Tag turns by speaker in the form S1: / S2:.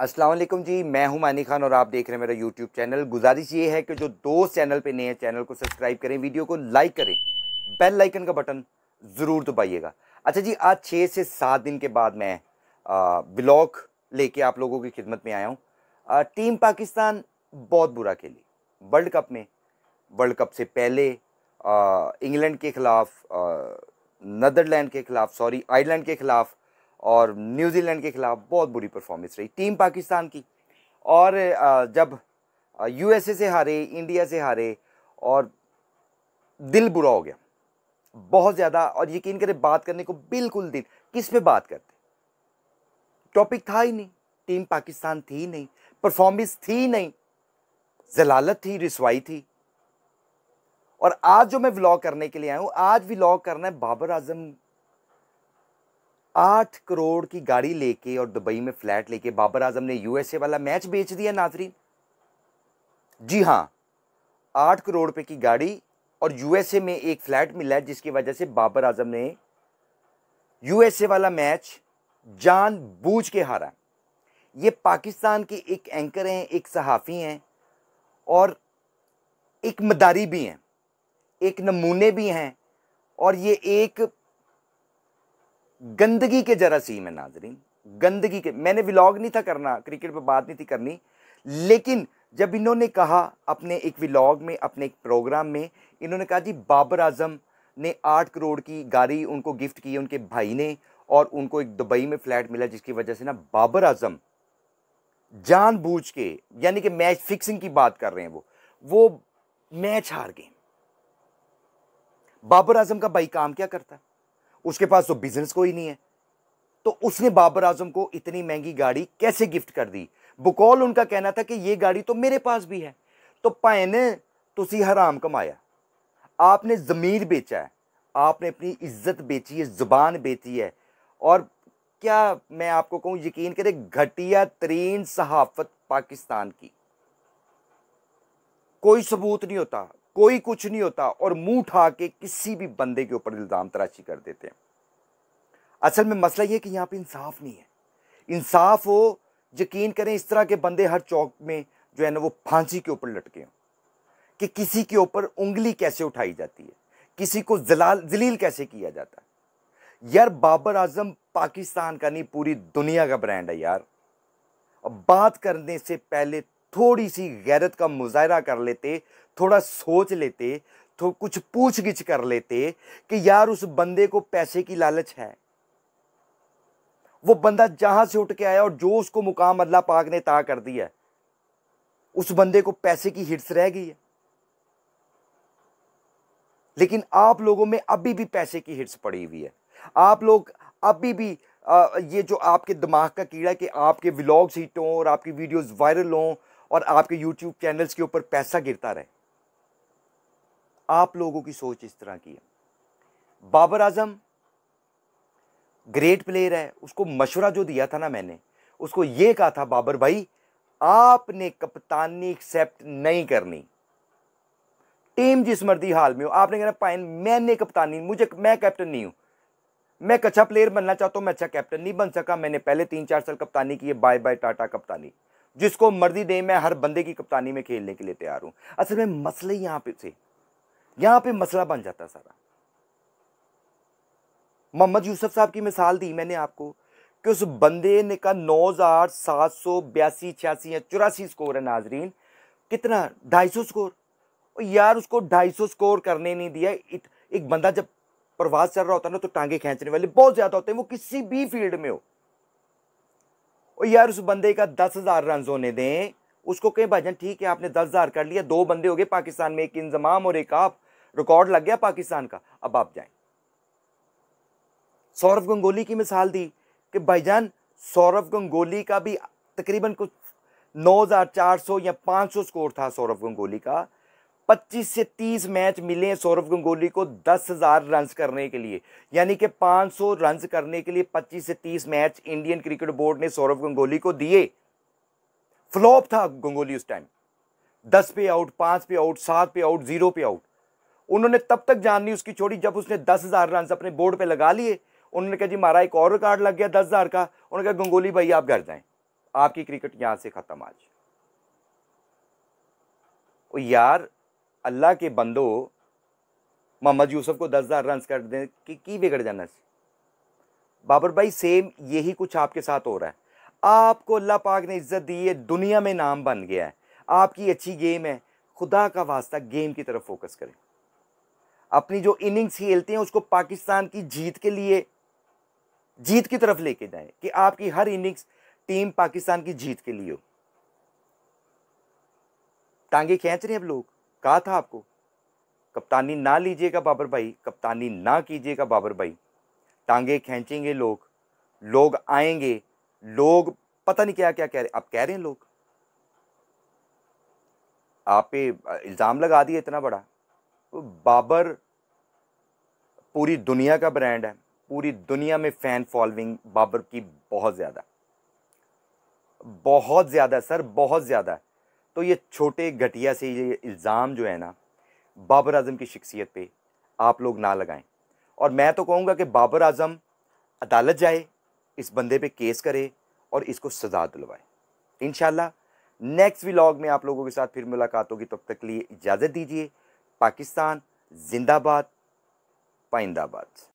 S1: असलम जी मैं हूं मानी खान और आप देख रहे हैं मेरा यूट्यूब चैनल गुजारिश ये है कि जो दोस्त चैनल पे नए हैं चैनल को सब्सक्राइब करें वीडियो को लाइक करें बेल लाइकन का बटन ज़रूर दबाइएगा अच्छा जी आज छः से सात दिन के बाद मैं ब्लॉग लेके आप लोगों की खिदमत में आया हूँ टीम पाकिस्तान बहुत बुरा खेली वर्ल्ड कप में वर्ल्ड कप से पहले इंग्लैंड के ख़िलाफ़ नदरलैंड के ख़िलाफ़ सॉरी आयरलैंड के ख़िलाफ़ और न्यूजीलैंड के खिलाफ बहुत बुरी परफॉर्मेंस रही टीम पाकिस्तान की और जब यूएसए से हारे इंडिया से हारे और दिल बुरा हो गया बहुत ज़्यादा और यकीन करें बात करने को बिल्कुल दिल किस पे बात करते टॉपिक था ही नहीं टीम पाकिस्तान थी नहीं परफॉर्मेंस थी नहीं जलालत थी रिसवाई थी और आज जो मैं व्लॉग करने के लिए आया हूँ आज व्लॉग करना है बाबर आजम आठ करोड़ की गाड़ी लेके और दुबई में फ्लैट लेके बाबर आजम ने यूएसए वाला मैच बेच दिया नाजरीन जी हाँ आठ करोड़ रुपये की गाड़ी और यूएसए में एक फ्लैट मिला है जिसकी वजह से बाबर आजम ने यूएसए वाला मैच जान बूझ के हारा ये पाकिस्तान के एक एंकर हैं एक सहाफ़ी हैं और एक मदारी भी हैं एक नमूने भी हैं और ये एक गंदगी के जरासीम है नाजरीन गंदगी के मैंने व्लॉग नहीं था करना क्रिकेट पर बात नहीं थी करनी लेकिन जब इन्होंने कहा अपने एक व्लॉग में अपने एक प्रोग्राम में इन्होंने कहा जी बाबर आजम ने आठ करोड़ की गाड़ी उनको गिफ्ट की उनके भाई ने और उनको एक दुबई में फ्लैट मिला जिसकी वजह से ना बाबर आजम जानबूझ के यानी कि मैच फिक्सिंग की बात कर रहे हैं वो वो मैच हार गए बाबर आजम का भाई काम क्या करता है उसके पास तो बिजनेस कोई नहीं है तो उसने बाबर आजम को इतनी महंगी गाड़ी कैसे गिफ्ट कर दी बुकौल उनका कहना था कि ये गाड़ी तो मेरे पास भी है तो भैन तुम हराम कमाया आपने ज़मीर बेचा है आपने अपनी इज्जत बेची है ज़ुबान बेची है और क्या मैं आपको कहूं यकीन करें घटिया तरीन सहाफत पाकिस्तान की कोई सबूत नहीं होता कोई कुछ नहीं होता और मुंह उठा के किसी भी बंदे के ऊपर इल्ज़ाम तराशी कर देते हैं असल में मसला यह कि यहां पे इंसाफ नहीं है इंसाफ हो यकीन करें इस तरह के बंदे हर चौक में जो है ना वो फांसी के ऊपर लटके हों कि किसी के ऊपर उंगली कैसे उठाई जाती है किसी को जलाल जलील कैसे किया जाता है यार बाबर आजम पाकिस्तान का नहीं पूरी दुनिया का ब्रांड है यार अब बात करने से पहले थोड़ी सी गैरत का मुजाहरा कर लेते थोड़ा सोच लेते तो कुछ पूछ गिछ कर लेते कि यार उस बंदे को पैसे की लालच है वो बंदा जहां से उठ के आया और जो उसको मुकाम अल्लाह पाक ने ता कर दिया उस बंदे को पैसे की हिट्स रह गई है लेकिन आप लोगों में अभी भी पैसे की हिट्स पड़ी हुई है आप लोग अभी भी आ, ये जो आपके दिमाग का कीड़ा कि आपके व्लॉग्स हिट हों तो और आपकी वीडियोस वायरल हों और आपके यूट्यूब चैनल्स के ऊपर पैसा गिरता रहे आप लोगों की सोच इस तरह की है बाबर आजम ग्रेट प्लेयर है उसको मशुरा जो दिया था ना मैंने उसको ये कहा था बाबर भाई आपने कप्तानी एक्सेप्ट नहीं करनी टीम जिस मर्जी हाल में हो आपने कहना पाइन मैंने कप्तानी मुझे मैं कैप्टन नहीं हूं मैं एक अच्छा प्लेयर बनना चाहता हूं मैं अच्छा कैप्टन नहीं बन सका मैंने पहले तीन चार साल कप्तानी की है बाय बाय टाटा कप्तानी जिसको मर्जी दे मैं हर बंदे की कप्तानी में खेलने के लिए तैयार हूं असल में मसले यहां पे थे यहां पे मसला बन जाता सारा मोहम्मद यूसुफ साहब की मिसाल दी मैंने आपको कि उस बंदे ने कहा नौ हजार सात सौ बयासी छियासी या चौरासी स्कोर है नाजरीन कितना ढाई सौ स्कोर यार उसको ढाई सौ स्कोर करने नहीं दिया एक बंदा जब प्रवास चल रहा होता है ना तो टांगे खींचने वाले बहुत ज्यादा होते हैं वो किसी भी फील्ड में हो और यार उस बंदे का दस हज़ार रन होने दें उसको कहें भाई ठीक है आपने दस हज़ार कर लिया दो बंदे हो गए पाकिस्तान में एक इंजमाम और एक आप रिकॉर्ड लग गया पाकिस्तान का अब आप जाए सौरभ गंगोली की मिसाल दी कि भाईजान सौरभ गंगोली का भी तकरीबन कुछ नौ हज़ार चार सौ या पाँच सौ स्कोर था सौरभ गंगोली का 25 से 30 मैच मिले हैं सौरभ गंगोली को दस हज़ार रन करने के लिए यानी कि 500 रन करने के लिए 25 से 30 मैच इंडियन क्रिकेट बोर्ड ने सौरभ गंगोली को दिए फ्लॉप था गंगोली उस टाइम दस पे आउट पाँच पे आउट सात पे आउट जीरो पे आउट उन्होंने तब तक जान उसकी छोड़ी जब उसने दस हज़ार रन अपने बोर्ड पर लगा लिए उन्होंने कहा जी मारा एक और रिकॉर्ड लग गया दस हज़ार का उन्होंने कहा गंगोली भाई आप घर जाए आपकी क्रिकेट यहां से ख़त्म आज यार अल्लाह के बंदो मोहम्मद यूसुफ को दस हज़ार रन कर दें कि की बिगड़ जाना चाहिए बाबर भाई सेम यही कुछ आपके साथ हो रहा है आपको अल्लाह पाक ने इज़्ज़त दी है दुनिया में नाम बन गया है आपकी अच्छी गेम है खुदा का वास्ता गेम की तरफ फोकस करें अपनी जो इनिंग्स खेलते हैं उसको पाकिस्तान की जीत के लिए जीत की तरफ लेके जाए कि आपकी हर इनिंग्स टीम पाकिस्तान की जीत के लिए हो टांगे खेच रहे हैं अब लोग कहा था आपको कप्तानी ना लीजिएगा बाबर भाई कप्तानी ना कीजिएगा बाबर भाई टांगे खींचेंगे लोग लोग आएंगे लोग पता नहीं क्या क्या कह रहे आप कह रहे हैं लोग आप पे इल्ज़ाम लगा दिए इतना बड़ा बाबर पूरी दुनिया का ब्रांड है पूरी दुनिया में फ़ैन फॉलोइंग बाबर की बहुत ज़्यादा बहुत ज़्यादा सर बहुत ज़्यादा है तो ये छोटे घटिया से ये इल्ज़ाम जो है ना बाबर अजम की शख्सियत पे आप लोग ना लगाएं और मैं तो कहूँगा कि बाबर अजम अदालत जाए इस बंदे पे केस करे और इसको सजा दिलवाए इन नेक्स्ट व्लॉग में आप लोगों के साथ फिर मुलाकात होगी तब तक के लिए इजाज़त दीजिए पाकिस्तान जिंदाबाद पाइंदाबाद